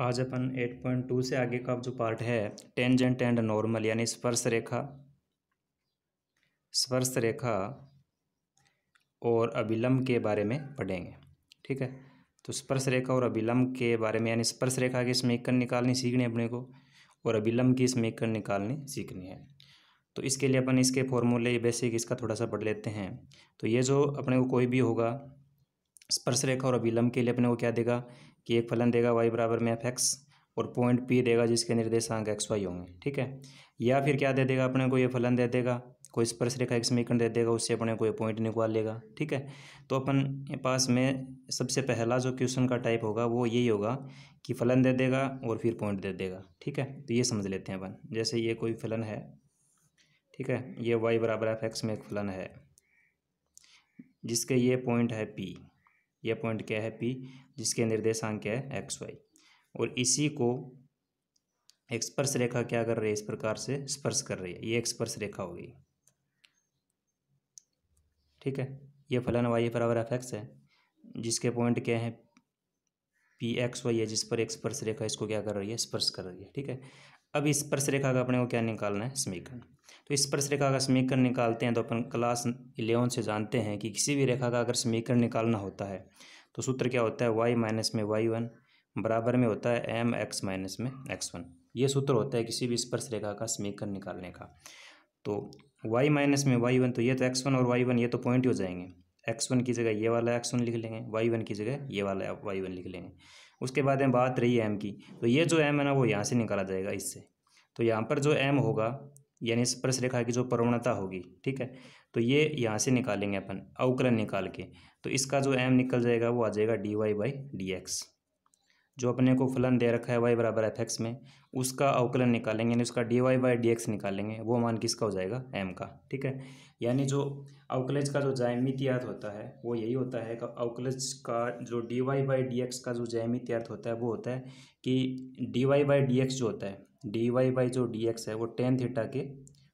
आज अपन 8.2 से आगे का जो पार्ट है टेंजेंट एंड नॉर्मल यानी स्पर्श रेखा स्पर्श रेखा और अभिलंब के बारे में पढ़ेंगे ठीक है तो स्पर्श रेखा और अभिलंब के बारे में यानी स्पर्श रेखा की समीकरण निकालनी सीखनी है अपने को और अभिलंब की समीकरण निकालनी सीखनी है तो इसके लिए अपन इसके फॉर्मूले बेसिक इसका थोड़ा सा पढ़ लेते हैं तो ये जो अपने को कोई भी होगा स्पर्श रेखा और अभिलंब के लिए अपने को क्या देगा कि एक फलन देगा वाई बराबर में एफ एक्स और पॉइंट पी देगा जिसके निर्देशांक एक्स वाई होंगे ठीक है या फिर क्या दे देगा अपने को ये फलन दे देगा कोई स्पर्श रेखा एक समीकरण दे देगा उससे अपने कोई पॉइंट निकाल लेगा ठीक है तो अपन पास में सबसे पहला जो क्वेश्चन का टाइप होगा वो यही होगा कि फलन दे देगा और फिर पॉइंट दे देगा ठीक है तो ये समझ लेते हैं अपन जैसे ये कोई फलन है ठीक है ये वाई बराबर एफ एक्स में एक फलन है जिसके ये पॉइंट है पी यह पॉइंट क्या है पी जिसके निर्देशांक क्या है एक्स वाई और इसी को एक स्पर्श रेखा क्या कर रही है इस प्रकार से स्पर्श कर रही है ये एक स्पर्श रेखा होगी ठीक है ये फलन वाई बराबर एफ एक्स है जिसके पॉइंट क्या है पी एक्स वाई है जिस पर एक स्पर्श रेखा इसको क्या कर रही है स्पर्श कर रही है ठीक है अब इस स्पर्श रेखा का अपने को क्या निकालना है समीकरण तो इस स्पर्श रेखा का समीकरण निकालते हैं तो अपन क्लास इलेवन से जानते हैं कि किसी भी रेखा का अगर समीकरण निकालना होता है तो सूत्र क्या होता है वाई माइनस में वाई वन बराबर में होता है एम एक्स माइनस में एक्स वन ये सूत्र होता है किसी भी स्पर्श रेखा का समीकरण निकालने का तो वाई माइनस में वाई वन तो ये तो एक्स वन और वाई वन ये तो पॉइंट ही हो जाएंगे एक्स वन की जगह ये वाला एक्स वन लिख लेंगे वाई वन की जगह ये वाला वाई वन लिख लेंगे उसके बाद में बात रही एम की तो ये जो एम है ना वो यहाँ से निकाला जाएगा इससे तो यहाँ पर जो एम होगा यानी स्पर्श रेखा की जो प्रवणता होगी ठीक है तो ये यहाँ से निकालेंगे अपन अवकलन निकाल के तो इसका जो एम निकल जाएगा वो आ जाएगा D Y by D x जो अपने को फलन दे रखा है वाई बराबर एफ एक्स में उसका अवकलन निकालेंगे यानी उसका D Y by D x निकालेंगे वो मान किसका हो जाएगा एम का ठीक है यानी जो अवकलज का जो अर्थ होता है वो यही होता है कि अवकलज का जो D Y by D x का जो अर्थ होता है वो होता है कि D Y by D x जो होता है डी वाई बाई जो डी एक्स है वो टेन थीटा के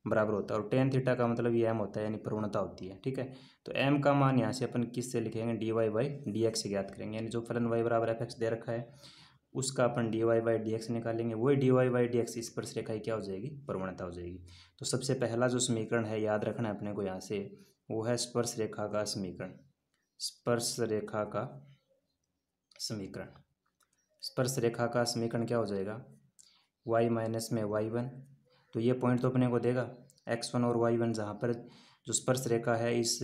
बराबर होता है और टेन थीटा का मतलब ये एम होता है यानी प्रवणता होती है ठीक है तो एम का मान यहाँ से अपन किस से लिखेंगे D Y by D x से ज्ञात करेंगे यानी जो फलन वाई बराबर एफ एक्स दे रखा है उसका अपन D Y by D x निकालेंगे वही D Y by D X इस पर रेखाई क्या हो जाएगी प्रवणता हो जाएगी तो सबसे पहला जो समीकरण है याद रखना है अपने को यहाँ से वो है स्पर्श रेखा का समीकरण स्पर्श रेखा का समीकरण स्पर्श रेखा का समीकरण क्या हो जाएगा वाई माइनस में वाई वन तो ये पॉइंट तो अपने को देगा एक्स वन और वाई वन जहाँ पर जो स्पर्श रेखा है इस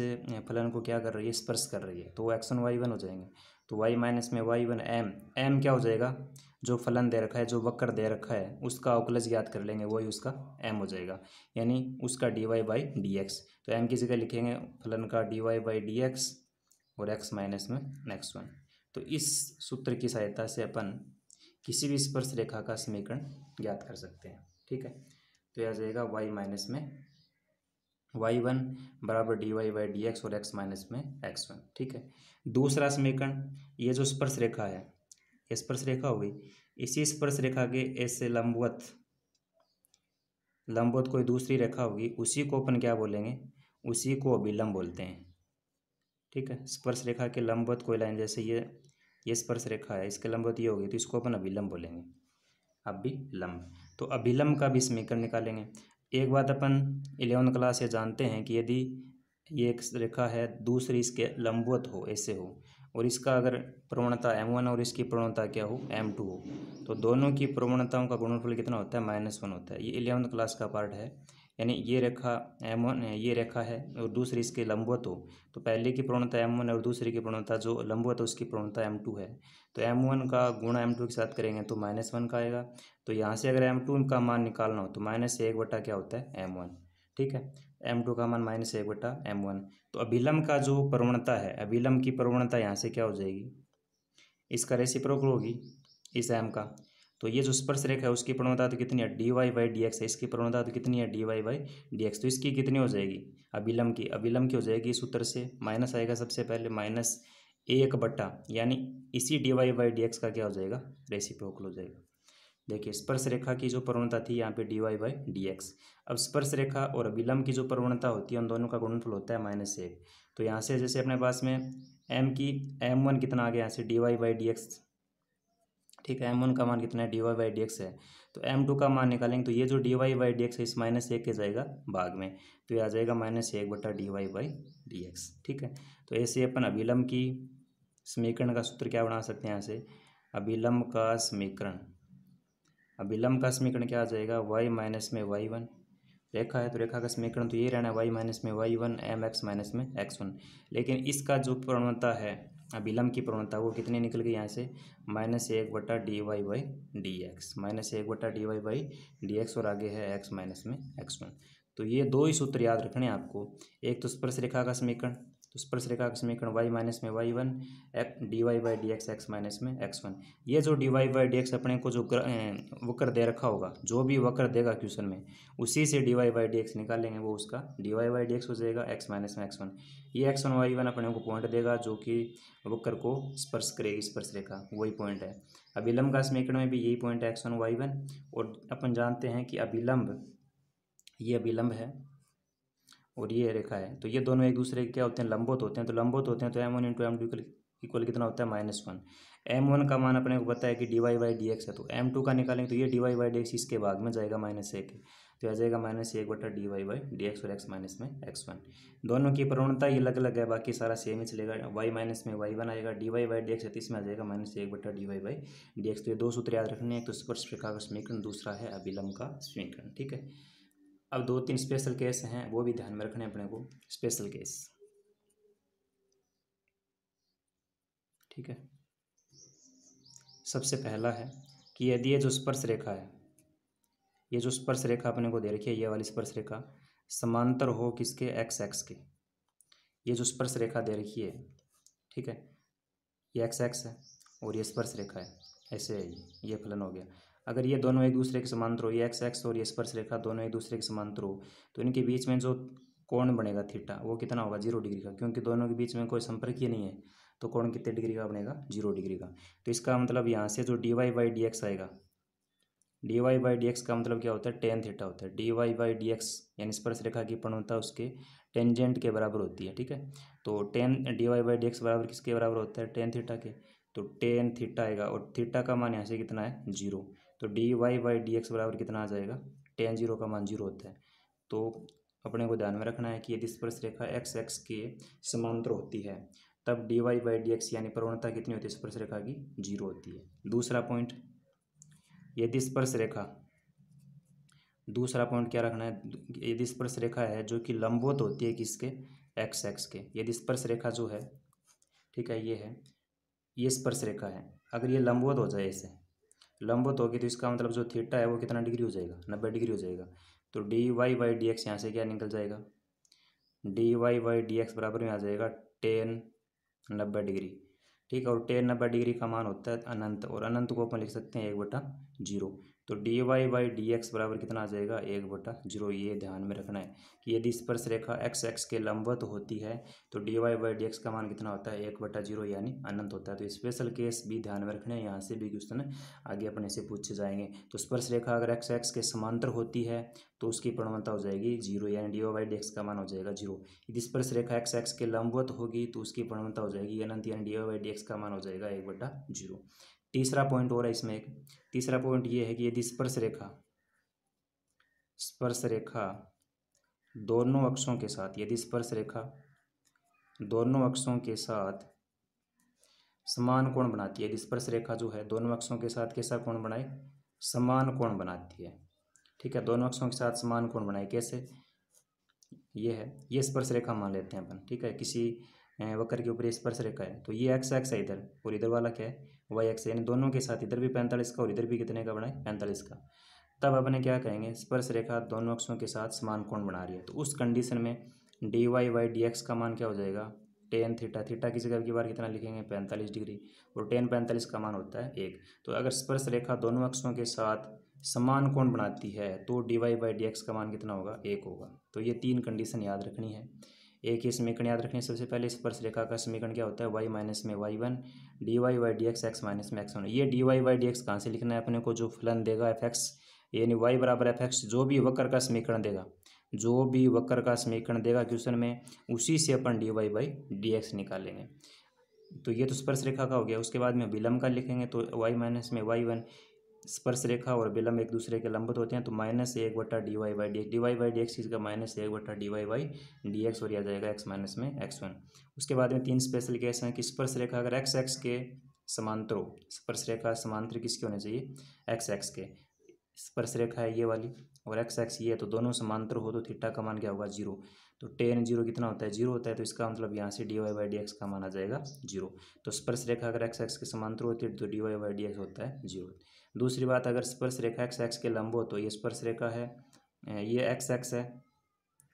फलन को क्या कर रही है स्पर्श कर रही है तो वो एक्स वन वाई वन हो जाएंगे तो वाई माइनस में वाई वन एम एम क्या हो जाएगा जो फलन दे रखा है जो वक्र दे रखा है उसका अवकलज याद कर लेंगे वही उसका एम हो जाएगा यानी उसका D Y by D x तो एम की जगह लिखेंगे फलन का d Y by D x और एक्स माइनस में एक्स वन तो इस सूत्र की सहायता से अपन किसी भी स्पर्श रेखा का समीकरण ज्ञात कर सकते हैं ठीक है तो यह आ जाएगा वाई माइनस में वाई वन बराबर d Y by D x और एक्स माइनस में एक्स वन ठीक है दूसरा समीकरण ये जो स्पर्श रेखा है ये स्पर्श रेखा हो गई इसी स्पर्श रेखा के ऐसे लंबवत लंबवत कोई दूसरी रेखा होगी उसी को अपन क्या बोलेंगे उसी को अभिलंब बोलते हैं ठीक है स्पर्श रेखा के लंबवत कोई लाइन जैसे ये ये स्पर्श रेखा है इसके लंबवत ये होगी तो इसको अपन अभिलंब बोलेंगे अभिलंब तो अभिलंब का भी समीकरण निकालेंगे एक बात अपन इलेवन क्लास से जानते हैं कि यदि ये एक रेखा है दूसरी इसके लंबवत हो ऐसे हो और इसका अगर प्रवणता m1 और इसकी प्रवणता क्या हो m2 हो तो दोनों की प्रवणताओं का गुणनफल कितना होता है माइनस वन होता है ये इलेवंथ क्लास का पार्ट है यानी ये रेखा एम वन ये रेखा है और दूसरी इसके लंबवत हो तो पहले की प्रवणता एम वन और दूसरी की प्रवणता जो लंबवत है उसकी प्रवणता एम टू है तो एम वन का गुणा एम टू के साथ करेंगे तो माइनस वन का आएगा तो यहाँ से अगर एम टू का मान निकालना हो तो माइनस एक बटा क्या होता है एम वन ठीक है एम टू का मान माइनस एक बटा एम वन तो अभिलम्ब का जो प्रवणता है अभिलम्ब की प्रवणता यहाँ से क्या हो जाएगी इसका रेसिप्रोकल होगी इस एम का तो ये जो स्पर्श रेखा है उसकी प्रवणता तो कितनी है D Y by D x है इसकी प्रवणता तो कितनी है D Y by D x तो इसकी कितनी हो जाएगी अभिलम्ब की अभिलम्ब की हो जाएगी इस उत्तर से माइनस आएगा सबसे पहले माइनस एक बट्टा यानी इसी d Y by D x का क्या हो जाएगा रेसिप्रोकल हो जाएगा देखिए स्पर्श रेखा की जो प्रवणता थी यहाँ पे d Y by D x अब स्पर्श रेखा और अभिलम्ब की जो प्रवणता होती है उन दोनों का गुणनफल होता है माइनस एक तो यहाँ से जैसे अपने पास में एम की एम वन कितना आ गया यहाँ से d Y by D x ठीक है एम वन का मान कितना है D Y by D x है तो एम टू का मान निकालेंगे तो ये जो D Y by D x है इस माइनस एक के जाएगा भाग में तो ये आ जाएगा माइनस एक बटा d Y by D x ठीक है तो ऐसे अपन अभिलम्ब की समीकरण का सूत्र क्या बना सकते हैं यहाँ से अभिलम्ब का समीकरण अभिलम्ब का समीकरण क्या आ जाएगा वाई माइनस में वाई वन रेखा है तो रेखा का समीकरण तो ये रहना है वाई माइनस में Y one m x minus में एक्स वन लेकिन इसका जो प्रवणता है विलम्ब की प्रवणता वो कितनी निकल गई यहाँ से माइनस एक बटा d Y by D x minus एक बटा d Y by D x और आगे है एक्स माइनस में एक्स वन तो ये दो ही सूत्र याद रखने आपको एक तो स्पर्श रेखा का समीकरण तो स्पर्श रेखा का समीकरण वाई माइनस में Y one d Y by D x x minus में एक्स वन ये जो D Y by D x अपने को जो वक्र दे रखा होगा जो भी वक्र देगा क्वेश्चन में उसी से d Y by D x निकालेंगे वो उसका D Y by D x हो जाएगा एक्स माइनस में एक्स वन ये एक्स वन वाई वन अपने को पॉइंट देगा जो कि वक्र को स्पर्श करेगी स्पर्श रेखा वही पॉइंट है अभिलंब का समीकरण में भी यही पॉइंट है एक्स वन वाई वन और अपन जानते हैं कि अभिलंब ये अभिलंब है और ये रेखा है तो ये दोनों एक दूसरे के क्या होते हैं लंबोत होते हैं तो लंबोत होते हैं तो m one into m two equal कितना होता है माइनस वन एम वन का मान अपने को पता है कि D y y d x है तो एम टू का निकालेंगे तो ये d y y d x इसके भाग में जाएगा माइनस एक तो आ जाएगा माइनस एक बटा d y y d x और एक्स माइनस में एक्स वन दोनों की प्रवणता ये अलग अलग है बाकी सारा सेम ही चलेगा वाई माइनस में वाई वन आएगा d y y d x इसमें आ जाएगा माइनस एक बटा d Y by D x तो ये दो सूत्र याद रखने हैं तो स्पर्श रेखा का समीकरण दूसरा है अभिलंब का समीकरण ठीक है अब दो तीन स्पेशल केस हैं वो भी ध्यान में रखने अपने को स्पेशल केस ठीक है सबसे पहला है कि यदि ये जो स्पर्श रेखा है ये जो स्पर्श रेखा अपने को दे रखी है ये वाली स्पर्श रेखा समांतर हो किसके एक्स एक्स के ये जो स्पर्श रेखा दे रखी है ठीक है ये एक्स एक्स है और ये स्पर्श रेखा है ऐसे ये फलन हो गया अगर ये दोनों एक दूसरे के समांतर हो ये एक्स एक्स और ये स्पर्श रेखा दोनों एक दूसरे के समांतर हो तो इनके बीच में जो कोण बनेगा थीटा वो कितना होगा जीरो डिग्री का क्योंकि दोनों के बीच में कोई संपर्क ही नहीं है तो कोण कितने डिग्री का बनेगा जीरो डिग्री का तो इसका मतलब यहाँ से जो D Y by D x आएगा d Y by D x का मतलब क्या होता है टेन थीटा होता है D Y by D x यानी स्पर्श रेखा की प्रणवता उसके टेंजेंट के बराबर होती है ठीक है तो tan d Y by D x बराबर किसके बराबर होता है टेन थीटा के तो टेन थीटा आएगा और थीटा का मान यहाँ से कितना है जीरो तो d Y by D x बराबर कितना आ जाएगा टेन जीरो का मान जीरो होता है तो अपने को ध्यान में रखना है कि यदि स्पर्श रेखा एक्स एक्स के समांतर होती है तब d Y by D x यानी प्रवणता कितनी होती है स्पर्श रेखा की जीरो होती है दूसरा पॉइंट यदि स्पर्श रेखा दूसरा पॉइंट क्या रखना है यदि स्पर्श रेखा है जो कि लंबवत होती है किसके एक्स एक्स के यदि स्पर्श रेखा जो है ठीक है ये है ये स्पर्श रेखा है अगर ये लंबवत हो जाए इसे लंबवत होगी तो इसका मतलब जो थीटा है वो कितना डिग्री हो जाएगा नब्बे डिग्री हो जाएगा तो d Y by D x यहाँ से क्या निकल जाएगा D Y by D x बराबर में आ जाएगा टेन नब्बे डिग्री ठीक है और टेन नब्बे डिग्री का मान होता है अनंत और अनंत को अपन लिख सकते हैं एक बटा जीरो तो d Y by D x बराबर कितना आ जाएगा एक बटा जीरो ये ध्यान में रखना है कि यदि स्पर्श रेखा एक्स एक्स के लंबवत तो होती है तो d Y by D x का मान कितना होता है एक बटा जीरो यानी अनंत होता है तो स्पेशल केस भी ध्यान में रखना है यहाँ से भी क्वेश्चन आगे अपने से पूछे जाएंगे तो स्पर्श रेखा अगर एक्स एक्स के समांतर होती है तो उसकी प्रणवता हो जाएगी जीरो यानी डी वाई डी एक्स का मान हो जाएगा जीरो यदि स्पर्श रेखा एक्स एक्स के लंबवत होगी तो उसकी प्रणवता हो जाएगी अनंत यानी डी वाई डी एक्स का मान हो जाएगा एक बटा जीरो तीसरा पॉइंट और है इसमें एक तीसरा पॉइंट ये है कि यदि स्पर्श रेखा स्पर्श रेखा दोनों अक्षों के साथ यदि स्पर्श रेखा दोनों अक्षों के साथ समान कोण बनाती है यदि स्पर्श रेखा जो है दोनों अक्षों के साथ कैसा कोण बनाए समान कोण बनाती है ठीक है दोनों अक्षों के साथ समान कोण बनाए कैसे ये है ये स्पर्श रेखा मान लेते हैं अपन ठीक है किसी वक्र के ऊपर स्पर्श रेखा है तो ये एक्स एक्स है इधर और इधर वाला क्या है वाई एक्स यानी दोनों के साथ इधर भी पैंतालीस का और इधर भी कितने का बनाए पैंतालीस का तब अपने क्या कहेंगे स्पर्श रेखा दोनों अक्षों के साथ समान कोण बना रही है तो उस कंडीशन में d y y d x का मान क्या हो जाएगा टेन थीटा थीटा की जगह की बार कितना लिखेंगे पैंतालीस डिग्री और टेन पैंतालीस का मान होता है एक तो अगर स्पर्श रेखा दोनों अक्षों के साथ समान कोण बनाती है तो d Y by D x का मान कितना होगा एक होगा तो ये तीन कंडीशन याद रखनी है एक ही समीकरण याद रखनी सबसे पहले स्पर्श रेखा का समीकरण क्या होता है वाई माइनस में Y one d y y d x x minus में एक्स ये d y y d x कहाँ से लिखना है अपने को जो फलन देगा एफ एक्स यानी वाई बराबर एफ एक्स जो भी वक्र का समीकरण देगा जो भी वक्र का समीकरण देगा क्वेश्चन में उसी से अपन D Y by D x निकालेंगे तो ये तो स्पर्श रेखा का हो गया उसके बाद में विलंब का लिखेंगे तो वाई माइनस में वाई वन स्पर्श रेखा और विलंब एक दूसरे के लंबत होते हैं तो माइनस एक बट्टा d y y d x d y y d x का माइनस एक बट्टा d y y d x और यह जाएगा एक्स माइनस में एक्स वन उसके बाद में तीन स्पेशल केस हैं कि स्पर्श रेखा अगर एक्स एक्स के हो स्पर्श रेखा समांतर किसके होने चाहिए एक्स एक्स के स्पर्श रेखा है ये वाली और एक्स एक्स ये तो दोनों समांतर हो तो थीटा का मान क्या होगा जीरो तो टेन जीरो कितना होता है जीरो होता है तो इसका मतलब यहाँ से d y y d x का माना जाएगा जीरो तो स्पर्श रेखा अगर एक्स एक्स के समांतर होती है तो d y y d x होता है जीरो दूसरी बात अगर स्पर्श रेखा एक्स एक्स के लंब हो तो ये स्पर्श रेखा है ये एक्स एक्स है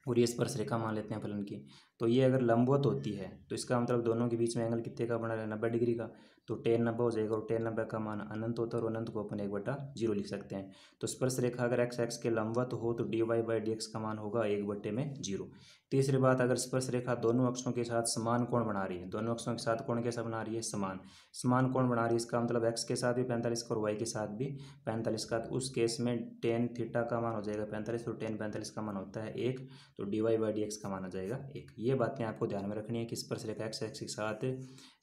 और ये स्पर्श रेखा मान लेते हैं फलन की तो ये अगर लंबवत होती है तो इसका मतलब दोनों के बीच में एंगल कितने का बना रहे नब्बे डिग्री का तो टेन नब्बे हो जाएगा और टेन नब्बे का मान अनंत होता है और अनंत को अपन एक बटा जीरो लिख सकते हैं तो स्पर्श रेखा अगर एक्स एक्स के लंबवत हो तो d Y by D x का मान होगा एक बट्टे में जीरो तीसरी बात अगर स्पर्श रेखा दोनों अक्षों के साथ समान कोण बना रही है दोनों अक्षों के साथ कोण कैसा बना रही है समान समान कोण बना रही है इसका मतलब एक्स के साथ भी पैंतालीस का और वाई के साथ भी पैंतालीस का तो उस केस में टेन थीटा का मान हो जाएगा पैंतालीस और टेन पैंतालीस का मान होता है एक तो d Y by D x का मान हो जाएगा एक ये बातें आपको ध्यान में रखनी है कि स्पर्श रेखा एक्स एक्स के साथ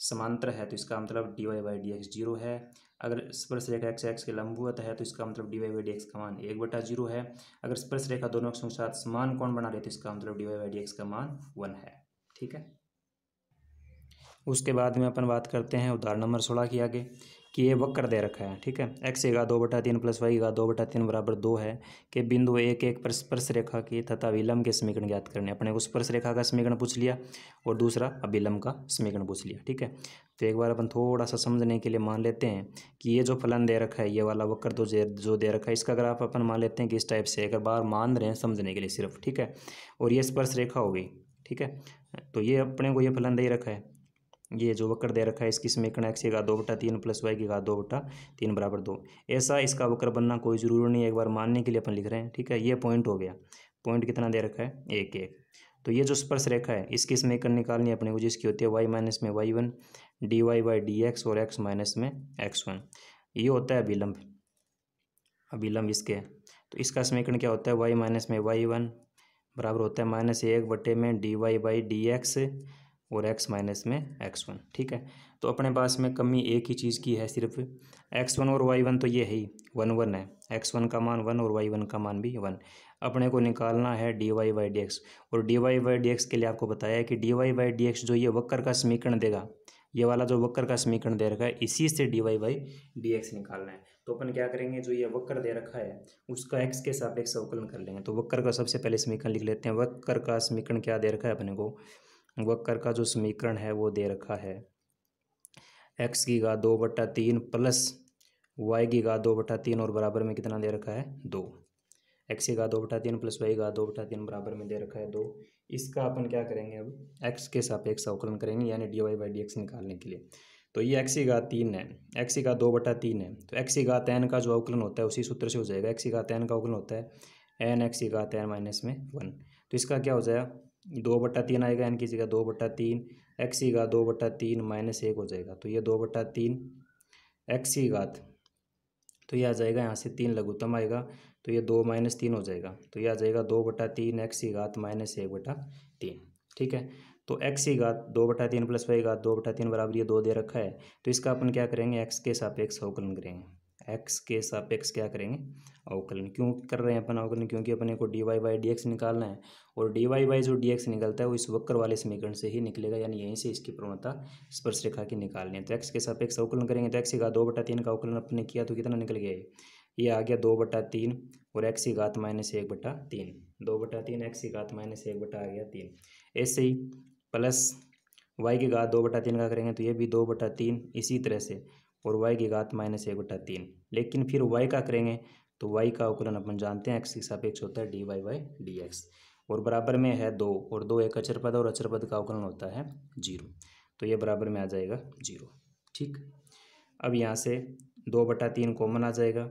समांतर है तो इसका मतलब d Y by D x zero है अगर स्पर्श रेखा एक्स एक्स के लंबवत है तो इसका मतलब डी वाई डी एक्स का मान एक बटा जीरो है अगर स्पर्श रेखा दोनों के साथ समान कौन बना रहे तो इसका मतलब डी वाई डी एक्स का मान वन है ठीक है उसके बाद में अपन बात करते हैं उदाहरण नंबर सोलह की आगे कि ये वक्र दे रखा है ठीक है एक्स एगा दो बटा तीन प्लस वाई का दो बटा तीन बराबर दो है कि बिंदु एक एक पर स्पर्श रेखा की तथा विलम्ब के समीकरण ज्ञात करने अपने को स्पर्श रेखा का समीकरण पूछ लिया और दूसरा अभिलम्ब का समीकरण पूछ लिया ठीक है तो एक बार अपन थोड़ा सा समझने के लिए मान लेते हैं कि ये जो फलन दे रखा है ये वाला वक्र तो जो दे रखा है इसका आप अपन मान लेते हैं कि इस टाइप से अगर बार मान रहे हैं समझने के लिए सिर्फ ठीक है और ये स्पर्श रेखा होगी ठीक है तो ये अपने को ये फलन दे रखा है ये जो वक्र दे रखा है इसकी समीकरण एक्स का दो बटा तीन प्लस वाई की घात दो बटा तीन बराबर दो ऐसा इसका वक्र बनना कोई ज़रूरी नहीं है एक बार मानने के लिए अपन लिख रहे हैं ठीक है ये पॉइंट हो गया पॉइंट कितना दे रखा है एक एक तो ये जो स्पर्श रेखा है इसकी समीकरण निकालनी अपने को जिसकी होती है वाई माइनस में Y one d Y by D x और एक्स माइनस में एक्स वन ये होता है अभिलंब अभिलंब इसके तो इसका समीकरण क्या होता है वाई माइनस में वाई वन बराबर होता है माइनस एक बटे में d Y by D x और x माइनस में एक्स वन ठीक है तो अपने पास में कमी एक ही चीज़ की है सिर्फ एक्स वन और वाई वन तो ये है ही वन वन है एक्स वन का मान वन और वाई वन का मान भी वन अपने को निकालना है D y y d x और d y y d x के लिए आपको बताया कि D y y d x जो ये वक्कर का समीकरण देगा ये वाला जो वक्कर का समीकरण दे रखा है इसी से d y y d x निकालना है तो अपन क्या करेंगे जो ये वक्कर दे रखा है उसका एक्स के एक अवकलन कर लेंगे तो वक्कर का सबसे पहले समीकरण लिख लेते हैं वक्कर का समीकरण क्या दे रखा है अपने को वक्र का जो समीकरण है वो दे रखा है एक्स की गा दो बटा तीन प्लस वाई की गा दो बटा तीन और बराबर में कितना दे रखा है दो एक्स की गा दो बटा तीन प्लस वाई गा दो बटा तीन बराबर में दे रखा है दो इसका अपन क्या करेंगे अब एक्स के सापेक्ष अवकलन करेंगे यानी d Y by D x निकालने के लिए तो ये एक्स की तीन है एक्स की दो बटा तीन है तो एक्स की घात का जो अवकलन होता है उसी सूत्र से हो जाएगा एक्स की घात का अवकलन होता है एन एक्स की घात माइनस में वन तो इसका क्या हो जाएगा दो बट्टा तीन आएगा एन की जगह दो बट्टा तीन एक्स ही घात दो बट्टा तीन माइनस एक हो जाएगा तो ये दो बट्टा तीन एक्स की घात तो ये आ जाएगा यहाँ से तीन लघुत्तम आएगा तो ये दो माइनस तीन हो जाएगा तो ये आ जाएगा दो बटा तीन एक्स ही घात माइनस एक बटा तीन ठीक है तो एक्स ही घात दो बटा तीन प्लस वाई घात दो बटा तीन बराबर ये दो दे रखा है तो इसका अपन क्या करेंगे एक्स के सापेक्ष अवकलन करेंगे एक्स के सापेक्ष क्या करेंगे अवकलन क्यों कर रहे हैं अपन अवकलन क्योंकि अपने को d Y by D x निकालना है और डी वाई बाई जो डी एक्स निकलता है वो इस वक्र वाले समीकरण से ही निकलेगा यानी यहीं से इसकी प्रवणता स्पर्श रेखा की निकालनी है तो एक्स के सापेक्ष अवकलन करेंगे तो एक्स का दो बटा तीन का अवकलन अपने किया तो कितना निकल गया ये ये आ गया दो बटा तीन और एक्स की घात माइनस एक बटा तीन दो बटा तीन एक्स की घात माइनस एक बटा आ गया तीन ऐसे ही प्लस वाई की घात दो बटा तीन का करेंगे तो ये भी दो बटा तीन इसी तरह से और वाई की घात माइनस एक बटा तीन लेकिन फिर वाई का करेंगे तो वाई का अवकुलन अपन जानते हैं एक्स के सापेक्ष होता है D y y d x और बराबर में है दो और दो एक अचर पद और अचर पद का अवकुलन होता है जीरो तो ये बराबर में आ जाएगा जीरो ठीक अब यहाँ से दो बटा तीन कॉमन आ जाएगा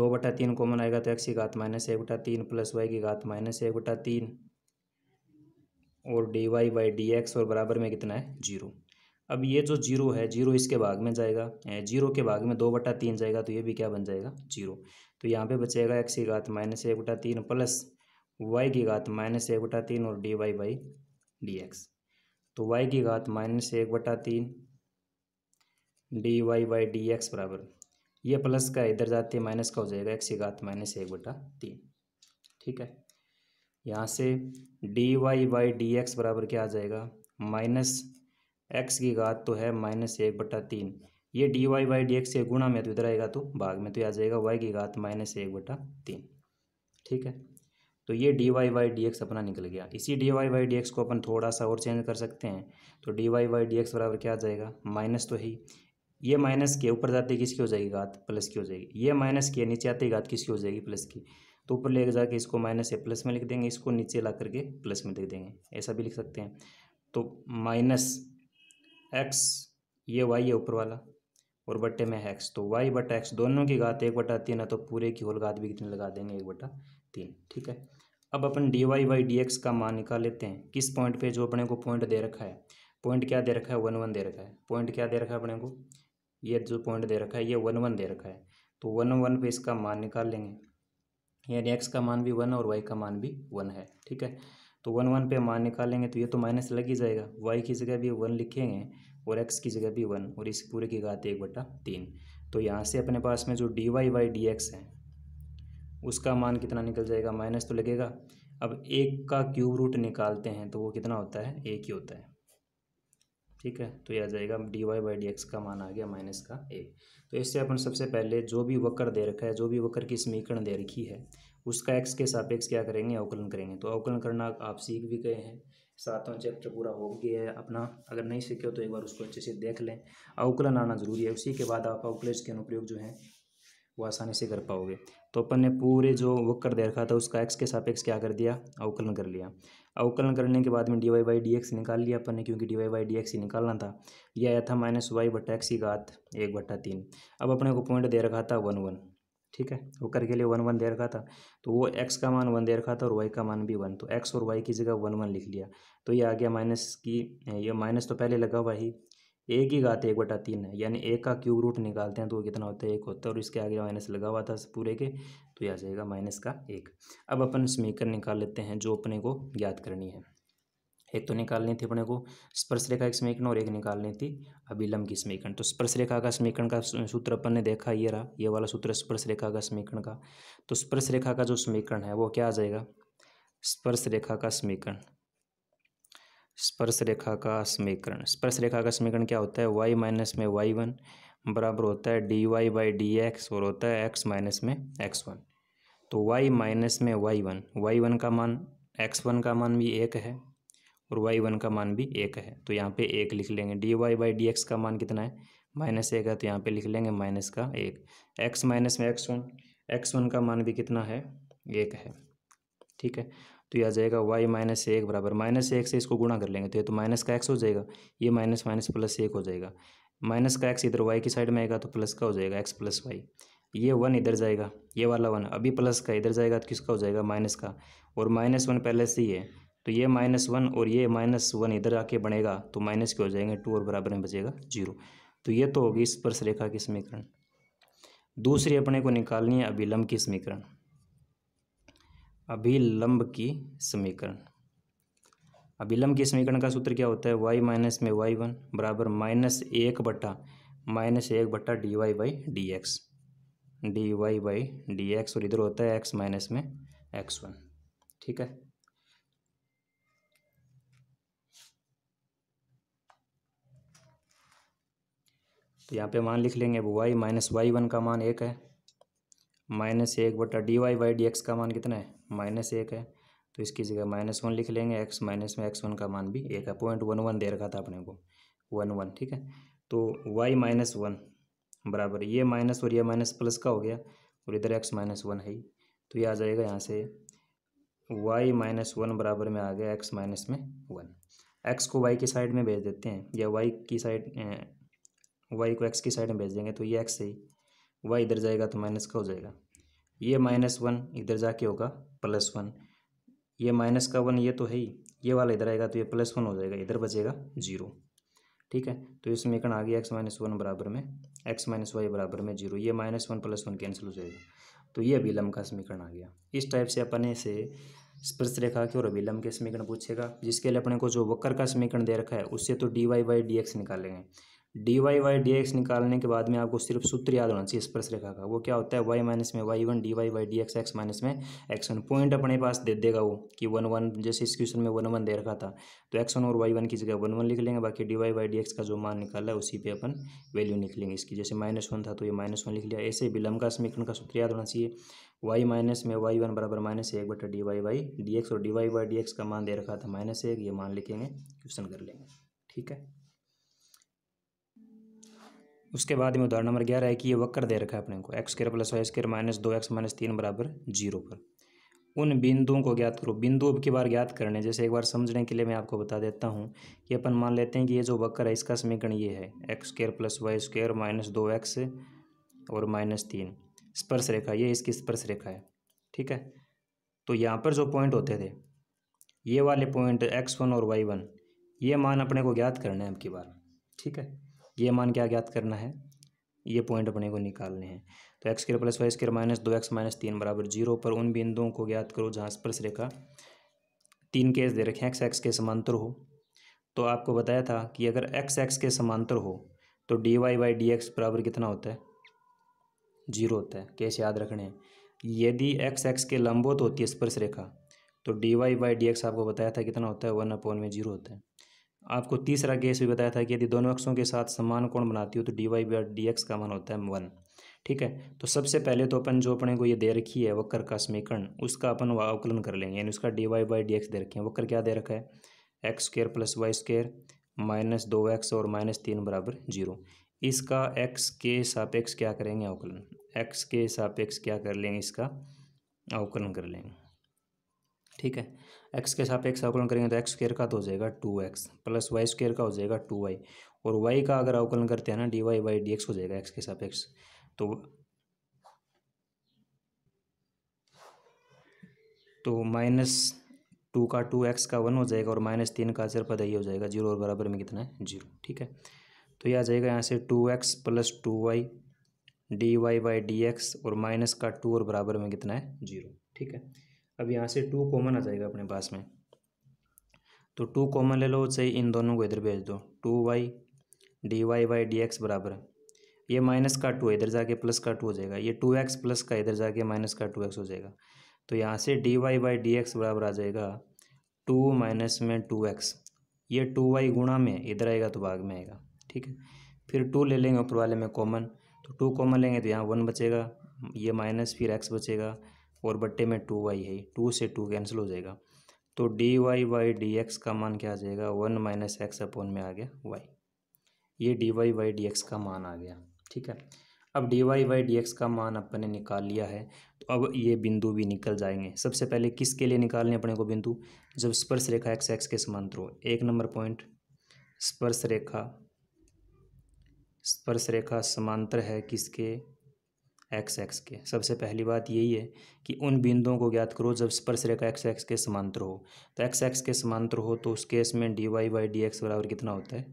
दो बटा तीन कॉमन आएगा तो एक्स की घात माइनस एक बटा तीन प्लस वाई की घात माइनस एक बटा तीन और d Y by D x और बराबर में कितना है जीरो अब ये जो जीरो है जीरो इसके भाग में जाएगा जीरो के भाग में दो बटा तीन जाएगा तो ये भी क्या बन जाएगा जीरो तो यहाँ पे बचेगा एक्स की घात माइनस एक बटा तीन प्लस वाई की घात माइनस एक बटा तीन और d Y by D x तो वाई की घात माइनस एक बटा तीन d Y by D x बराबर ये प्लस का इधर जाते माइनस का हो जाएगा एक्स की घात माइनस एक बटा तीन ठीक है यहाँ से d Y by D x बराबर क्या आ जाएगा माइनस एक्स की घात तो है माइनस एक बटा तीन ये d Y by D x से गुणा में तो इधर आएगा तो भाग में तो आ जाएगा वाई की घात माइनस एक बटा तीन ठीक है तो ये d Y by D x अपना निकल गया इसी d Y by D x को अपन थोड़ा सा और चेंज कर सकते हैं तो d Y by D x बराबर क्या आ जाएगा माइनस तो ही ये माइनस के ऊपर जाते किसकी हो जाएगी घात प्लस की हो जाएगी ये माइनस के नीचे आते ही घात किसकी हो जाएगी प्लस की तो ऊपर लेकर जाके इसको माइनस से प्लस में लिख देंगे इसको नीचे ला करके प्लस में लिख देंगे ऐसा भी लिख सकते हैं तो माइनस एक्स ये वाई है ऊपर वाला और बट्टे में एक्स तो वाई बटा एक्स दोनों की घात एक बटा तीन है तो पूरे की होल घात भी कितने लगा देंगे एक बटा तीन ठीक है अब अपन D Y by D x का मान निकाल लेते हैं किस पॉइंट पे जो अपने को पॉइंट दे रखा है पॉइंट क्या दे रखा है वन वन दे रखा है पॉइंट क्या दे रखा है अपने को ये जो पॉइंट दे रखा है ये वन वन दे रखा है तो वन वन पे इसका मान निकाल लेंगे यानी एक्स का मान भी वन और वाई का मान भी वन है ठीक है तो वन वन पे मान निकालेंगे तो ये तो माइनस लग ही जाएगा वाई की जगह भी वन लिखेंगे और एक्स की जगह भी वन और इस पूरे की घात एक बटा तीन तो यहाँ से अपने पास में जो D y y d x है उसका मान कितना निकल जाएगा माइनस तो लगेगा अब एक का क्यूब रूट निकालते हैं तो वो कितना होता है एक ही होता है ठीक है तो यह आ जाएगा D y y d x का मान आ गया माइनस का एक तो इससे अपन सबसे पहले जो भी वक्र दे रखा है जो भी वक्र की समीकरण दे रखी है उसका एक्स के सापेक्ष क्या करेंगे अवकलन करेंगे तो अवकलन करना आप सीख भी गए हैं सातवां चैप्टर पूरा हो गया है अपना अगर नहीं सीखे हो तो एक बार उसको अच्छे से देख लें अवकलन आना जरूरी है उसी के बाद आप अवकलेज के अनुप्रयोग जो है वो आसानी से कर पाओगे तो अपन ने पूरे जो वक्र दे रखा था उसका एक्स के सापेक्ष क्या कर दिया अवकलन कर लिया अवकलन करने के बाद में d Y by D x निकाल लिया अपन ने क्योंकि d Y by D x ही निकालना था यह आया था माइनस वाई बट्टा एक्स ही घात एक बट्टा तीन अब अपने को पॉइंट दे रखा था वन वन ठीक है होकर के लिए वन वन दे रखा था तो वो एक्स का मान वन दे रखा था और वाई का मान भी वन तो एक्स और वाई की जगह वन वन लिख लिया तो ये आ गया माइनस की ये माइनस तो पहले लगा हुआ ही एक ही घात एक बटा तीन है यानी एक का क्यूब रूट निकालते हैं तो वो कितना होता है एक होता है और इसके आगे माइनस लगा हुआ था पूरे के तो यह आ जाएगा माइनस का एक अब अपन समीकरण निकाल लेते हैं जो अपने को ज्ञात करनी है एक तो निकालनी थी अपने को स्पर्श रेखा की समीकरण और एक निकालनी थी अभिलंब की समीकरण तो स्पर्श रेखा का समीकरण का सूत्र अपन ने देखा ये रहा ये वाला सूत्र स्पर्श रेखा का समीकरण का तो स्पर्श रेखा का जो समीकरण है वो क्या आ जाएगा स्पर्श रेखा का समीकरण स्पर्श रेखा का समीकरण स्पर्श रेखा का समीकरण क्या होता है वाई माइनस में वाई वन बराबर होता है D Y by D x और होता है एक्स माइनस में एक्स वन तो वाई माइनस में वाई वन वाई वन का मान एक्स वन का मान भी एक है और वाई वन का मान भी एक है तो यहाँ पे एक लिख लेंगे d Y by D x का मान कितना है माइनस एक है तो यहाँ पे लिख लेंगे माइनस का एक एक्स माइनस में एक्स वन एक्स वन का मान भी कितना है एक है ठीक है तो ये आ जाएगा वाई माइनस एक बराबर माइनस एक से इसको गुणा कर लेंगे तो ये तो माइनस का एक्स हो जाएगा ये माइनस माइनस प्लस एक हो जाएगा माइनस का एक्स इधर वाई की साइड में आएगा तो प्लस का हो जाएगा एक्स प्लस वाई ये वन इधर जाएगा ये वाला वन अभी प्लस का इधर जाएगा तो किसका हो जाएगा माइनस का और माइनस वन पहले से ही है तो ये माइनस वन और ये माइनस वन इधर आके बढ़ेगा तो माइनस के हो जाएंगे टू और बराबर में बचेगा जीरो तो ये तो होगी स्पर्श रेखा की समीकरण दूसरी अपने को निकालनी है अभिलंब की समीकरण अभिलंब की समीकरण अभिलंब की समीकरण का सूत्र क्या होता है वाई माइनस में वाई वन बराबर माइनस एक बट्टा माइनस एक बट्टा d Y by D x d Y by D x और इधर होता है एक्स माइनस में एक्स वन ठीक है तो यहाँ पे मान लिख लेंगे वाई माइनस वाई वन का मान एक है माइनस एक बटा d Y by D x का मान कितना है माइनस एक है तो इसकी जगह माइनस वन लिख लेंगे एक्स माइनस में एक्स वन का मान भी एक है पॉइंट वन वन दे रखा था अपने को वन वन ठीक है तो वाई माइनस वन बराबर ये माइनस और ये माइनस प्लस का हो गया और इधर एक्स माइनस वन है ही तो ये आ जाएगा यहाँ से वाई माइनस वन बराबर में आ गया एक्स माइनस में वन एक्स को वाई की साइड में भेज देते हैं या वाई की साइड वाई को एक्स की साइड में भेज देंगे तो ये एक्स है वाई इधर जाएगा तो माइनस का हो जाएगा ये माइनस वन इधर जाके होगा प्लस वन ये माइनस का वन ये तो है ही ये वाला इधर आएगा तो ये प्लस वन हो जाएगा इधर बचेगा जीरो ठीक है तो ये समीकरण आ गया एक्स माइनस वन बराबर में एक्स माइनस वाई बराबर में जीरो ये minus one plus one cancel हो जाएगा तो ये अभिलम्ब का समीकरण आ गया इस टाइप से अपने से स्पर्श रेखा के और अभिलम्ब के समीकरण पूछेगा जिसके लिए अपने को जो वक्र का समीकरण दे रखा है उससे तो d Y by D x निकालेंगे d y y d x निकालने के बाद में आपको सिर्फ सूत्र याद होना चाहिए स्पर्श रेखा का वो क्या होता है वाई माइनस में Y one d y y d x x minus में एक्स वन पॉइंट अपने पास दे देगा वो कि वन वन जैसे इस क्वेश्चन में वन वन दे रखा था तो एक्स वन और वाई वन की जगह वन वन लिख लेंगे बाकी d y y d x का जो मान निकाला है उसी पर अपन वैल्यू निकलेंगे इसकी जैसे माइनस वन था तो ये माइनस वन लिख लिया ऐसे विलंब का समीकरण का सूत्र याद होना चाहिए वाई माइनस में वाई वन बराबर माइनस एक बटा d y y d x और d y y d x का मान दे रखा था माइनस एक ये मान लिखेंगे क्वेश्चन कर लेंगे ठीक है उसके बाद में उदाहरण नंबर ग्यारह है कि ये वक्र दे रखा है अपने को x square plus y square minus दो एक्स माइनस तीन बराबर जीरो पर उन बिंदुओं को ज्ञात करो बिंदु अब की बार ज्ञात करने जैसे एक बार समझने के लिए मैं आपको बता देता हूँ कि अपन मान लेते हैं कि ये जो वक्र है इसका समीकरण ये है x square plus y square minus दो एक्स और माइनस तीन स्पर्श रेखा ये इसकी स्पर्श रेखा है ठीक है तो यहाँ पर जो पॉइंट होते थे ये वाले पॉइंट एक्स वन और वाई वन ये मान अपने को ज्ञात करना है अब की बार ठीक है ये मान क्या ज्ञात करना है ये पॉइंट अपने को निकालने हैं तो x square plus y square minus दो एक्स माइनस तीन बराबर जीरो पर उन बिंदुओं को ज्ञात करो जहाँ स्पर्श रेखा तीन केस दे रखे एक्स एक्स के समांतर हो तो आपको बताया था कि अगर एक्स एक्स के समांतर हो तो d y y d x बराबर कितना होता है जीरो होता है केस याद रखने हैं यदि एक्स एक्स के लंबवत होती है स्पर्श रेखा तो d y y d x आपको बताया था कितना होता है वन अपॉन में जीरो होता है आपको तीसरा केस भी बताया था कि यदि दोनों अक्षों के साथ समान कोण बनाती हो तो d Y by D x का मान होता है वन ठीक है तो सबसे पहले तो अपन जो अपने को ये दे रखी है वक्र का समीकरण उसका अपन अवकलन कर लेंगे यानी उसका D Y by D x दे रखे हैं वक्र क्या दे रखा है x square plus y square minus दो एक्स और माइनस तीन बराबर जीरो इसका एक्स के सापेक्ष क्या करेंगे अवकलन एक्स के सापेक्ष क्या कर लेंगे इसका अवकलन कर लेंगे ठीक है एक्स के साथ एक्स अवकलन करेंगे तो एक्स स्क्र का तो हो जाएगा two x plus y square का हो जाएगा टू वाई और वाई का अगर अवकलन करते हैं ना d y y d x हो जाएगा एक्स के एक्स तो तो माइनस टू का टू एक्स का वन हो जाएगा और माइनस तीन का सिर्फ पद यही हो जाएगा जीरो और बराबर में कितना है जीरो ठीक है तो यह आ जाएगा यहाँ से two x plus two y d y y d x और माइनस का टू और बराबर में कितना है जीरो ठीक है अब यहाँ से टू कॉमन आ जाएगा अपने पास में तो टू कॉमन ले लो सही इन दोनों को इधर भेज दो two y d y y d x बराबर ये माइनस का टू इधर जाके प्लस का टू हो जाएगा ये टू एक्स प्लस का इधर जाके माइनस का टू एक्स हो जाएगा तो यहाँ से d Y by D x बराबर आ जाएगा टू माइनस में टू एक्स ये टू वाई गुणा में इधर आएगा तो भाग में आएगा ठीक है फिर टू ले लेंगे ऊपर वाले में कॉमन तो टू कॉमन लेंगे तो यहाँ वन बचेगा ये माइनस फिर एक्स बचेगा और बट्टे में टू वाई है टू से टू कैंसिल हो जाएगा तो d Y by D x का मान क्या आ जाएगा वन माइनस एक्स अपॉन में आ गया वाई ये d Y by D x का मान आ गया ठीक है अब d Y by D x का मान अपन ने निकाल लिया है तो अब ये बिंदु भी निकल जाएंगे सबसे पहले किसके लिए निकालने अपने को बिंदु जब स्पर्श रेखा एक्स एक्स के समांतर हो एक नंबर पॉइंट स्पर्श रेखा स्पर्श रेखा समांतर है किसके एक्स एक्स के सबसे पहली बात यही है कि उन बिंदुओं को ज्ञात करो जब स्पर्श रेखा एक्स एक्स के समांतर हो तो एक्स एक्स के समांतर हो तो उस केस में d Y by D x बराबर कितना होता है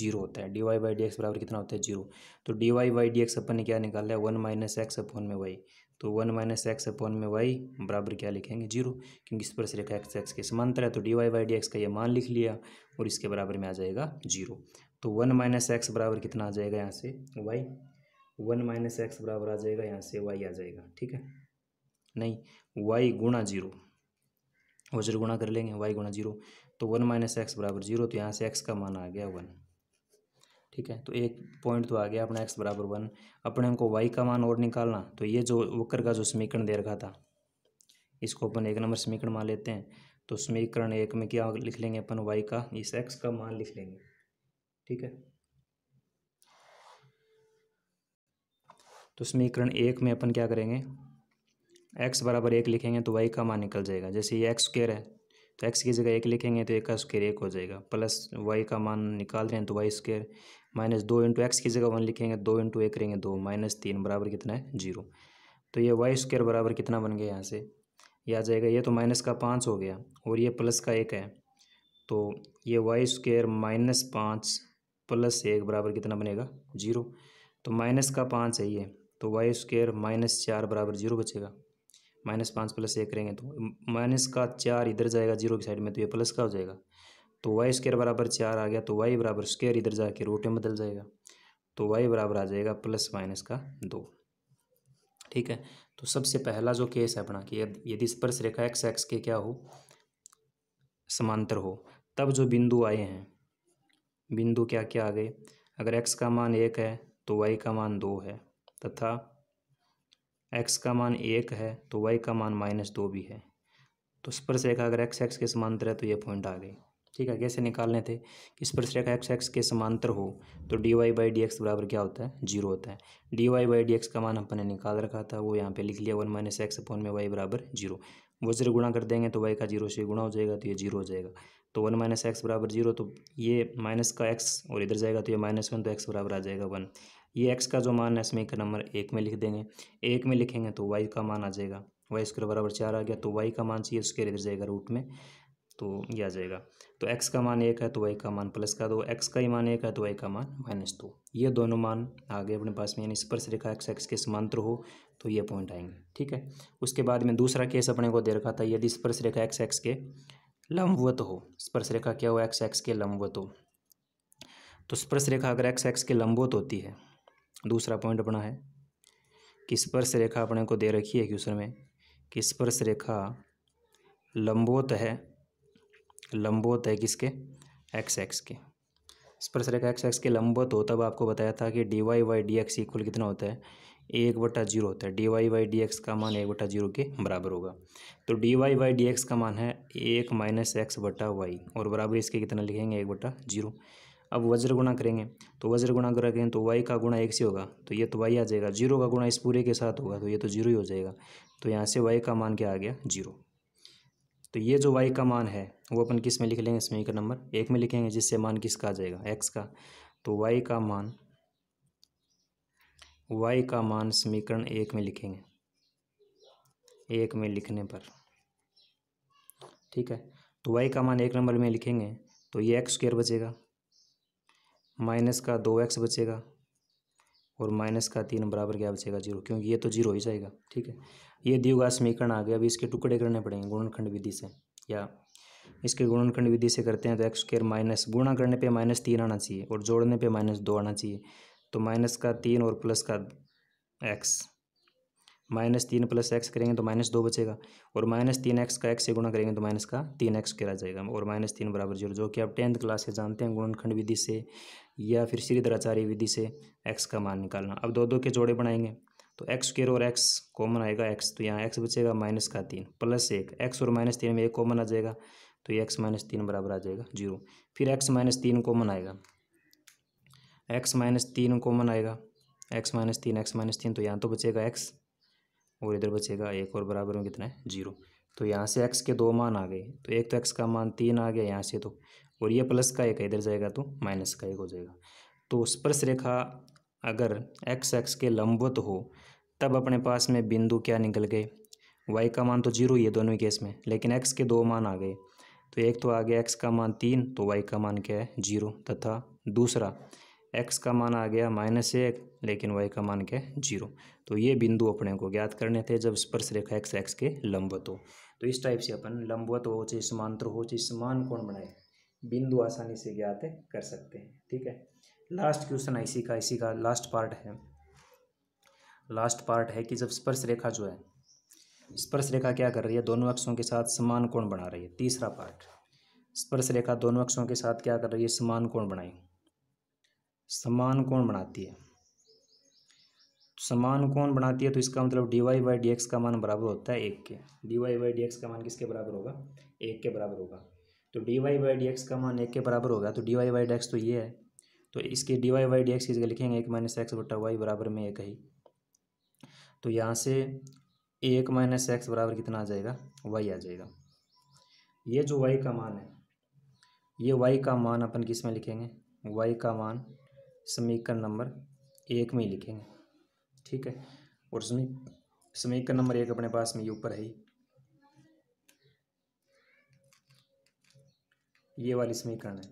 जीरो होता है D Y by D x बराबर कितना होता है जीरो तो d Y by D x अपन ने क्या निकाला है वन माइनस एक्स अपन में वाई तो वन माइनस एक्स अपन में वाई बराबर क्या लिखेंगे जीरो क्योंकि स्पर्श रेखा एक्स एक्स के समांतर है तो d Y by D x का ये मान लिख लिया और इसके बराबर में आ जाएगा जीरो तो वन माइनस एक्स बराबर कितना आ जाएगा यहाँ से वाई वन माइनस एक्स बराबर आ जाएगा यहाँ से वाई आ जाएगा ठीक है नहीं वाई गुणा जीरो और जीरो गुणा कर लेंगे वाई गुणा जीरो तो वन माइनस एक्स बराबर जीरो तो यहाँ से एक्स का मान आ गया वन ठीक है तो एक पॉइंट तो आ गया अपना एक्स बराबर वन अपने हमको वाई का मान और निकालना तो ये जो वक्र का जो समीकरण दे रखा था इसको अपन एक नंबर समीकरण मान लेते हैं तो समीकरण एक में क्या लिख लेंगे अपन वाई का इस एक्स का मान लिख लेंगे ठीक है तो समीकरण एक में अपन क्या करेंगे एक्स बराबर एक लिखेंगे तो वाई का मान निकल जाएगा जैसे ये एक्स स्क्र है तो एक्स की जगह एक लिखेंगे तो एक का स्क्र एक हो जाएगा प्लस वाई का मान निकाल रहे हैं तो वाई स्क्र माइनस दो इंटू एक्स की जगह वन लिखेंगे दो इंटू एक करेंगे दो माइनस तीन बराबर कितना है जीरो तो ये वाई स्क्र बराबर कितना बन गया यहाँ से ये आ जाएगा ये तो माइनस का पाँच हो गया और ये प्लस का एक है तो ये वाई स्क्र माइनस पाँच प्लस एक बराबर कितना बनेगा जीरो तो माइनस का पाँच है ये तो वाई स्क्वेयर माइनस चार बराबर जीरो बचेगा माइनस पाँच प्लस एक करेंगे तो माइनस का चार इधर जाएगा जीरो की साइड में तो ये प्लस का हो जाएगा तो वाई स्क्वेयर बराबर चार आ गया तो वाई बराबर स्क्वेयर इधर जाके रूट में बदल जाएगा तो वाई बराबर आ जाएगा प्लस माइनस का दो ठीक है तो सबसे पहला जो केस है अपना कि यदि स्पर्श रेखा एक्स एक्स के क्या हो समांतर हो तब जो बिंदु आए हैं बिंदु क्या क्या आ गए अगर एक्स का मान एक है तो वाई का मान दो है तथा एक्स का मान एक है तो वाई का मान माइनस दो भी है तो स्पर्श रेखा अगर एक्स एक्स के समांतर है तो ये पॉइंट आ गई ठीक है कैसे निकालने थे कि स्पर्श रेखा एक्स एक्स के समांतर हो तो d Y by D x बराबर क्या होता है जीरो होता है D Y by D x का मान अपने निकाल रखा था वो यहाँ पे लिख लिया वन माइनस एक्स अपॉन में वाई बराबर जीरो वज्र गुणा कर देंगे तो वाई का जीरो से गुणा हो जाएगा तो ये जीरो हो जाएगा तो वन माइनस एक्स बराबर जीरो तो ये माइनस का एक्स और इधर जाएगा तो ये माइनस वन तो एक्स बराबर आ जाएगा वन ये एक्स का जो मान है इसमें एक नंबर एक में लिख देंगे एक में लिखेंगे तो वाई का मान आ जाएगा वाई स्क्र बराबर चार आ गया तो वाई का मान चाहिए उसके इधर जाएगा रूट में तो ये आ जाएगा तो एक्स का मान एक है तो वाई का मान प्लस का दो एक्स का ही मान एक है तो वाई का मान माइनस दो ये दोनों मान आ गए अपने पास में यानी स्पर्श रेखा एक्स एक्स के समांतर हो तो ये पॉइंट आएंगे ठीक है उसके बाद में दूसरा केस अपने को दे रखा था यदि स्पर्श रेखा एक्स एक्स के लंबवत हो स्पर्श रेखा क्या हो एक्स एक्स के लंबवत हो तो स्पर्श रेखा अगर एक्स एक्स के लंबवत होती है दूसरा पॉइंट अपना है कि स्पर्श रेखा अपने को दे रखी है क्वेश्चन में कि स्पर्श रेखा लंबोत है लंबोत है किसके एक्स एक्स के स्पर्श रेखा एक्स एक्स के लंबोत हो तब आपको बताया था कि D y y d x equal कितना होता है एक बटा जीरो होता है D y y d x का मान एक बटा जीरो के बराबर होगा तो d y y d x का मान है एक माइनस एक्स बटा वाई और बराबर इसके कितना लिखेंगे एक बटा जीरो अब वज्र गुणा करेंगे तो वज्र गुणा करेंगे तो वाई का गुणा एक से होगा तो ये तो वाई आ जाएगा जीरो का गुणा इस पूरे के साथ होगा तो ये तो जीरो ही हो जाएगा तो यहाँ से वाई का मान क्या आ गया जीरो तो ये जो वाई का मान है वो अपन किस में लिख लेंगे समीकरण नंबर एक में लिखेंगे जिससे मान किसका आ जाएगा एक्स का तो वाई का मान वाई का मान समीकरण एक में लिखेंगे एक में लिखने पर ठीक है तो वाई का मान एक नंबर में लिखेंगे तो ये एक्स स्क्वेयर बचेगा माइनस का दो एक्स बचेगा और माइनस का तीन बराबर क्या बचेगा जीरो क्योंकि ये तो जीरो ही जाएगा ठीक है ये दियोगा समीकरण आ गया अभी इसके टुकड़े करने पड़ेंगे गुणनखंड विधि से या इसके गुणनखंड विधि से करते हैं तो एक्स स्क्र माइनस गुणा करने पे माइनस तीन आना चाहिए और जोड़ने पे माइनस दो आना चाहिए तो माइनस का तीन और प्लस का एक्स माइनस तीन प्लस एक्स करेंगे तो माइनस दो बचेगा और माइनस तीन एक्स का एक्स से गुणा करेंगे तो माइनस का तीन एक्स करा जाएगा और माइनस तीन बराबर जीरो जो कि आप टेंथ क्लास से जानते हैं गुणनखंड विधि से या फिर श्रीधराचार्य विधि से एक्स का मान निकालना अब दो दो के जोड़े बनाएंगे तो एक्स स्क्र और एक्स कॉमन आएगा एक्स तो यहाँ एक्स बचेगा माइनस का तीन प्लस एक एक्स और माइनस तीन में एक कॉमन आ जाएगा तो ये एक्स माइनस तीन बराबर आ जाएगा जीरो फिर एक्स माइनस तीन कॉमन आएगा एक्स माइनस तीन कॉमन आएगा एक्स माइनस तीन एक्स माइनस तीन तो यहाँ तो बचेगा एक्स और इधर बचेगा एक और बराबर में कितना है जीरो तो यहाँ से एक्स के दो मान आ गए तो एक तो एक्स का मान तीन आ गया यहाँ से तो और ये प्लस का एक इधर जाएगा तो माइनस का एक हो जाएगा तो स्पर्श रेखा अगर एक्स एक्स के लंबवत हो तब अपने पास में बिंदु क्या निकल गए वाई का मान तो जीरो ही है दोनों केस में लेकिन एक्स के दो मान आ गए तो एक तो आ गया एक्स का मान तीन तो वाई का मान क्या है जीरो तथा दूसरा एक्स का मान आ गया माइनस एक लेकिन वाई का मान क्या है जीरो तो ये बिंदु अपने को ज्ञात करने थे जब स्पर्श रेखा एक्स एक्स के लंबवत हो तो इस टाइप से अपन लंबवत हो चाहे समांतर हो चाहे समान कोण बनाए बिंदु आसानी से ज्ञात कर सकते हैं ठीक है लास्ट क्वेश्चन है इसी का इसी का लास्ट पार्ट है लास्ट पार्ट है कि जब स्पर्श रेखा जो है स्पर्श रेखा क्या कर रही है दोनों अक्षों के साथ समान कोण बना रही है तीसरा पार्ट स्पर्श रेखा दोनों अक्षों के साथ क्या कर रही है समान कोण बनाई समान कोण बनाती है समान कौन बनाती है तो इसका मतलब d Y by D x का मान बराबर होता है एक के d Y by D x का मान किसके बराबर होगा एक के बराबर होगा तो d Y by D x का मान एक के बराबर होगा तो d Y by D x तो ये है तो इसके d Y by D x की लिखेंगे एक माइनस एक्स बटा वाई बराबर में एक ही तो यहाँ से एक माइनस एक्स बराबर कितना आ जाएगा वाई आ जाएगा ये जो वाई का मान है ये वाई का मान अपन किस में लिखेंगे वाई का मान समीकरण नंबर एक में ही लिखेंगे ठीक है और समी समीकरण का नंबर एक अपने पास में ये ऊपर है ही ये वाली समीकरण है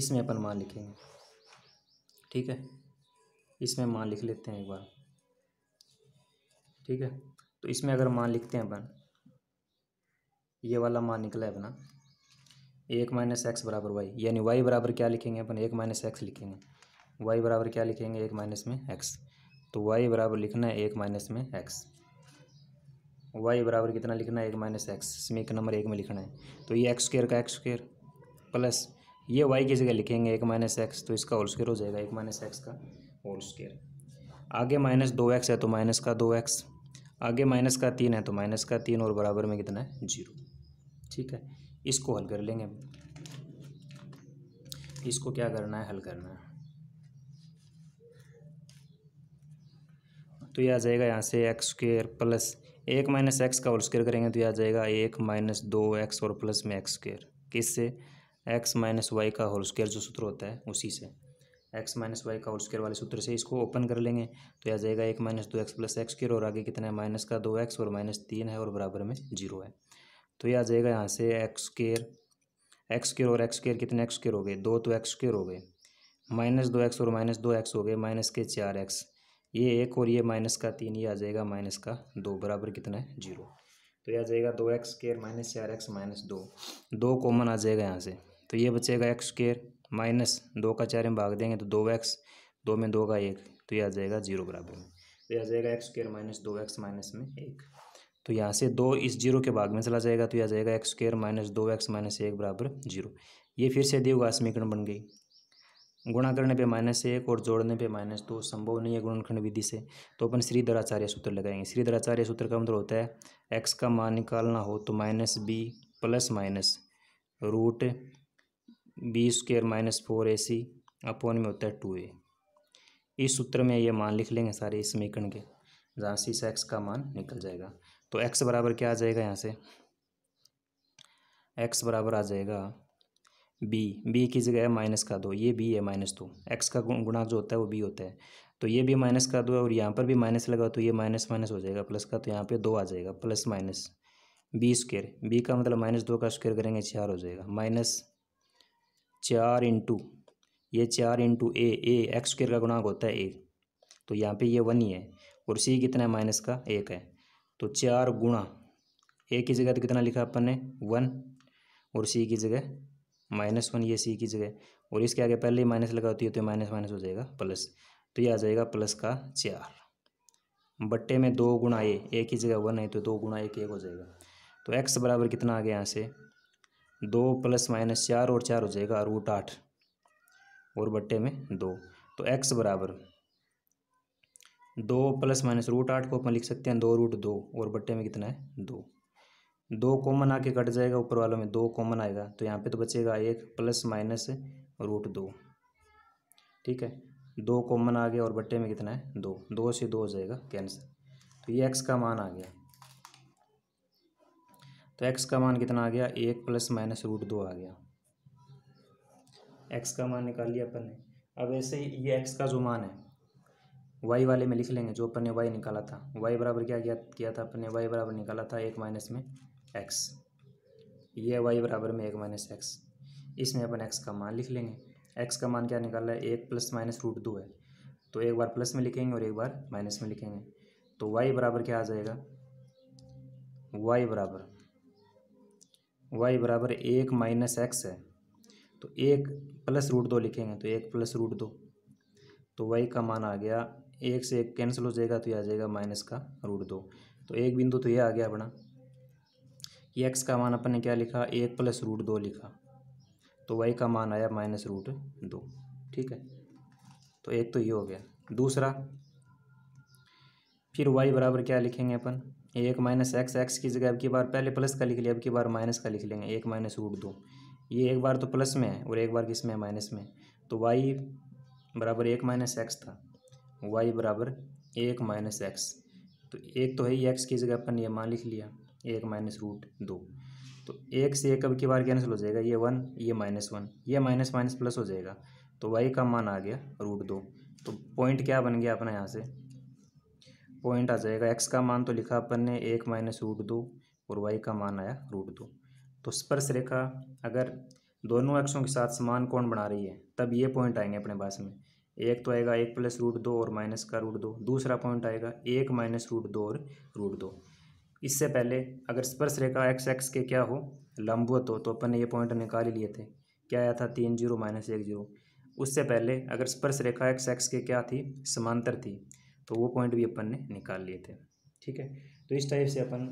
इसमें अपन मान लिखेंगे ठीक है इसमें मान लिख लेते हैं एक बार ठीक है तो इसमें अगर मान लिखते हैं अपन ये वाला मान निकला है अपना एक माइनस एक्स बराबर वाई यानी वाई बराबर क्या लिखेंगे अपन एक माइनस एक्स लिखेंगे वाई बराबर क्या लिखेंगे एक माइनस में एक्स तो वाई बराबर लिखना है एक माइनस में एक्स वाई बराबर कितना लिखना है एक माइनस एक्स इसमें एक नंबर एक में लिखना है तो ये एक्स स्क्र का एक्स स्क्र प्लस ये वाई की जगह लिखेंगे एक माइनस एक्स तो इसका होल स्क्र हो जाएगा एक माइनस एक्स का होल स्क्र आगे माइनस दो एक्स है तो माइनस का दो एक्स आगे माइनस का तीन है तो माइनस का तीन और बराबर में कितना है जीरो ठीक है इसको हल कर लेंगे इसको क्या करना है हल करना है तो यह आ जाएगा यहाँ से एक्स स्क्र प्लस एक माइनस एक्स का होल स्क्र करेंगे तो यह आ जाएगा एक माइनस दो एक्स और प्लस में एक्स स्क्र से एक्स माइनस वाई का होल स्क्र जो सूत्र होता है उसी से एक्स माइनस वाई का होल स्क्र वाले सूत्र से इसको ओपन कर लेंगे तो यह आ जाएगा एक माइनस दो एक्स प्लस एक्स स्क्र और आगे कितना है माइनस का दो एक्स और माइनस तीन है और बराबर में जीरो है तो यह आ जाएगा यहाँ से एक्स स्क्र एक्स स्क्र और एक्स स्क्र कितने एक्स स्क्र हो गए दो तो एक्स स्क्र हो गए माइनस दो एक्स और माइनस दो एक्स हो गए माइनस के चार एक्स ये एक और ये माइनस का तीन ये आ जाएगा माइनस का दो बराबर कितना है जीरो तो यह आ जाएगा दो एक्स स्केयर माइनस चार एक्स माइनस दो दो कॉमन आ जाएगा यहाँ से तो ये बचेगा एक्स स्केयर माइनस दो का चार में भाग देंगे तो दो एक्स दो में दो का एक तो यह आ जाएगा जीरो बराबर में तो यह आ जाएगा एक्स स्केयर माइनस दो एक्स माइनस में एक तो यहाँ से दो इस जीरो के भाग में चला जाएगा तो यह आ जाएगा एक्स स्केयर माइनस दो एक्स माइनस एक बराबर जीरो ये फिर से दी हुआ समीकरण बन गई गुणा करने पे माइनस एक और जोड़ने पे माइनस दो संभव नहीं है गुणनखंड विधि से तो अपन श्रीधराचार्य सूत्र लगाएंगे श्रीधराचार्य सूत्र का मतलब होता है एक्स का मान निकालना हो तो minus b plus minus root b square minus four a c upon में होता है टू ए इस सूत्र में ये मान लिख लेंगे सारे इस समीकरण के जहाँ से इस एक्स का मान निकल जाएगा तो एक्स बराबर क्या आ जाएगा यहाँ से एक्स बराबर आ जाएगा बी बी की जगह है माइनस का दो ये बी है माइनस दो एक्स का गुणाक जो होता है वो बी होता है तो ये भी माइनस का दो है और यहाँ पर भी माइनस लगा तो ये माइनस माइनस हो जाएगा प्लस का तो यहाँ पे दो आ जाएगा plus minus b square b का मतलब माइनस दो का स्क्वेयर करेंगे चार हो जाएगा माइनस चार इंटू ये चार into a a x square का गुणाक होता है ए तो यहाँ पर यह वन ही है और सी कितना है माइनस का एक है तो चार गुणा ए की जगह तो कितना लिखा अपन ने वन और सी की जगह माइनस वन ये सी की जगह और इसके आगे पहले ही माइनस लगा होती है तो माइनस माइनस हो जाएगा प्लस तो ये आ जाएगा प्लस का चार बट्टे में दो गुणा ए एक की जगह वन है तो दो गुणा एक एक हो जाएगा तो एक्स बराबर कितना आ गया यहाँ से दो प्लस माइनस चार और चार हो जाएगा रूट आठ और बट्टे में दो तो एक्स बराबर दो प्लस माइनस रूट आठ को अपन लिख सकते हैं दो रूट दो और बट्टे में कितना है दो दो कॉमन आके कट जाएगा ऊपर वालों में दो कॉमन आएगा तो यहाँ पे तो बचेगा एक प्लस माइनस रूट दो ठीक है दो कॉमन आ गया और बट्टे में कितना है दो दो से दो हो जाएगा कैंसिल तो ये एक्स का मान आ गया तो एक्स का मान कितना आ गया एक प्लस माइनस रूट दो आ गया एक्स का मान निकाल लिया अपन ने अब ऐसे ही ये एक्स का जो मान है वाई वाले में लिख लेंगे जो अपन ने वाई निकाला था वाई बराबर क्या किया किया था अपन ने वाई बराबर निकाला था एक माइनस में एक्स ये वाई बराबर में एक माइनस एक्स इसमें अपन एक्स का मान लिख लेंगे एक्स का मान क्या निकाल रहा है एक प्लस माइनस रूट दो है तो एक बार प्लस में लिखेंगे और एक बार माइनस में लिखेंगे तो वाई बराबर क्या आ जाएगा वाई बराबर वाई बराबर एक माइनस एक्स है तो एक प्लस रूट दो लिखेंगे तो एक प्लस रूट दो तो वाई का मान आ गया एक से एक कैंसिल हो जाएगा तो यह आ जाएगा माइनस का रूट दो तो एक बिंदु तो यह आ गया अपना एक्स का मान अपन ने क्या लिखा एक प्लस रूट दो लिखा तो वाई का मान आया माइनस रूट दो ठीक है तो एक तो ये हो गया दूसरा फिर वाई बराबर क्या लिखेंगे अपन एक माइनस एक्स एक्स की जगह अब की बार पहले प्लस का लिख लिया अब की बार माइनस का लिख लेंगे एक माइनस रूट दो ये एक बार तो प्लस में है और एक बार किस में है माइनस में तो वाई बराबर एक माइनस एक्स था वाई बराबर एक माइनस एक्स तो एक तो है ही एक्स की जगह अपन ये मान लिख लिया एक माइनस रूट दो तो एक से एक अब की बार कैंसिल हो जाएगा ये वन ये माइनस वन ये माइनस माइनस प्लस हो जाएगा तो वाई का मान आ गया रूट दो तो पॉइंट क्या बन गया अपना यहाँ से पॉइंट आ जाएगा एक्स का मान तो लिखा अपन ने एक माइनस रूट दो और वाई का मान आया रूट दो तो स्पर्श रेखा अगर दोनों एक्सों के साथ समान कोण बना रही है तब ये पॉइंट आएंगे अपने पास में एक तो आएगा एक प्लस रूट दो और माइनस का रूट दो दूसरा पॉइंट आएगा एक माइनस रूट दो और रूट दो इससे पहले अगर स्पर्श रेखा एक्स एक्स के क्या हो लंबवत हो तो अपन ने ये पॉइंट निकाल ही लिए थे क्या आया था तीन जीरो माइनस एक जीरो उससे पहले अगर स्पर्श रेखा एक्स एक्स के क्या थी समांतर थी तो वो पॉइंट भी अपन ने निकाल लिए थे ठीक है तो इस टाइप से अपन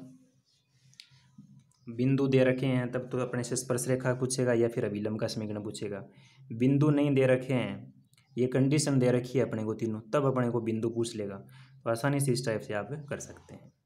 बिंदु दे रखे हैं तब तो अपने से स्पर्श रेखा पूछेगा या फिर अभिलंब का समीकरण पूछेगा बिंदु नहीं दे रखे हैं ये कंडीशन दे रखी है अपने को तीनों तब अपने को बिंदु पूछ लेगा तो आसानी से इस टाइप से आप कर सकते हैं